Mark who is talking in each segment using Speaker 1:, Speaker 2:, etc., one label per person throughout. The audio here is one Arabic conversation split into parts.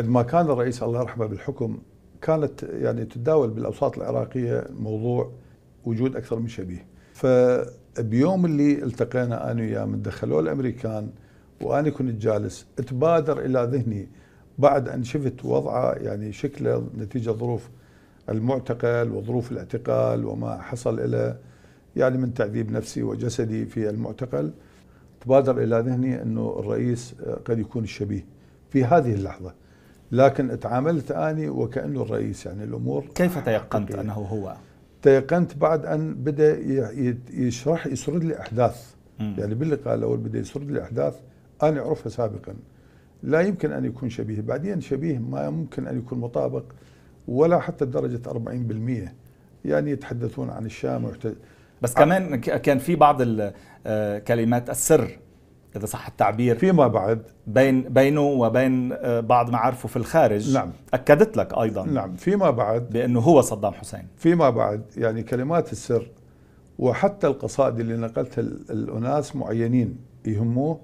Speaker 1: عندما كان الرئيس الله يرحمه بالحكم كانت يعني تداول بالاوساط العراقيه موضوع وجود اكثر من شبيه فبيوم اللي التقينا انا وياه من دخلوه الامريكان وانا كنت جالس تبادر الى ذهني بعد ان شفت وضعه يعني شكله نتيجه ظروف المعتقل وظروف الاعتقال وما حصل له يعني من تعذيب نفسي وجسدي في المعتقل تبادر الى ذهني انه الرئيس قد يكون الشبيه في هذه اللحظه لكن تعاملت اني وكانه الرئيس يعني الامور كيف تيقنت حقيقية. انه هو؟ تيقنت بعد ان بدا يشرح يسرد لي احداث م. يعني باللقاء الاول بدا يسرد لي احداث انا اعرفها سابقا لا يمكن ان يكون شبيه بعدين شبيه ما ممكن ان يكون مطابق ولا حتى درجه 40% يعني يتحدثون عن الشام ويحت...
Speaker 2: بس كمان كان في بعض آه، كلمات السر اذا صح التعبير فيما بعد بين بينه وبين آه، بعض معارفه في
Speaker 1: الخارج نعم اكدت لك ايضا نعم فيما بعد بانه هو صدام حسين فيما بعد يعني كلمات السر وحتى القصائد اللي نقلتها الاناس معينين يهموه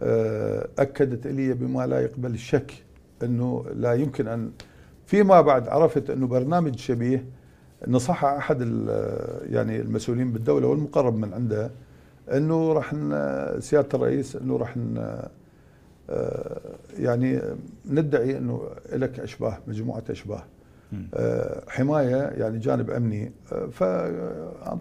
Speaker 1: آه، اكدت لي بما لا يقبل الشك انه لا يمكن ان فيما بعد عرفت انه برنامج شبيه نصحها احد يعني المسؤولين بالدوله والمقرب من عنده انه راح سياده الرئيس انه راح آه، يعني ندعي انه لك اشباه مجموعه اشباه آه، حمايه يعني جانب امني آه، ف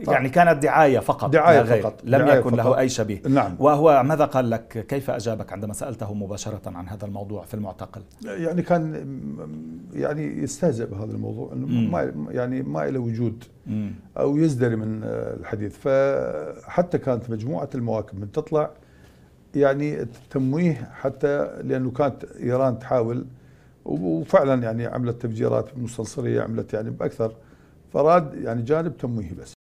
Speaker 1: يعني كانت
Speaker 2: دعايه فقط دعايه غير. فقط لم دعاية يكن فقط. له اي شبيه نعم وهو ماذا قال لك كيف اجابك عندما سالته مباشره عن هذا الموضوع في المعتقل
Speaker 1: يعني كان يعني يستهزئ بهذا الموضوع انه ما يعني ما له وجود او يزدري من آه، الحديث فحتى كانت مجموعه المواكب من تطلع يعني تمويه حتى لانه كانت ايران تحاول وفعلا يعني عملت تفجيرات مستنصريه عملت يعني باكثر فراد يعني جانب تمويهي بس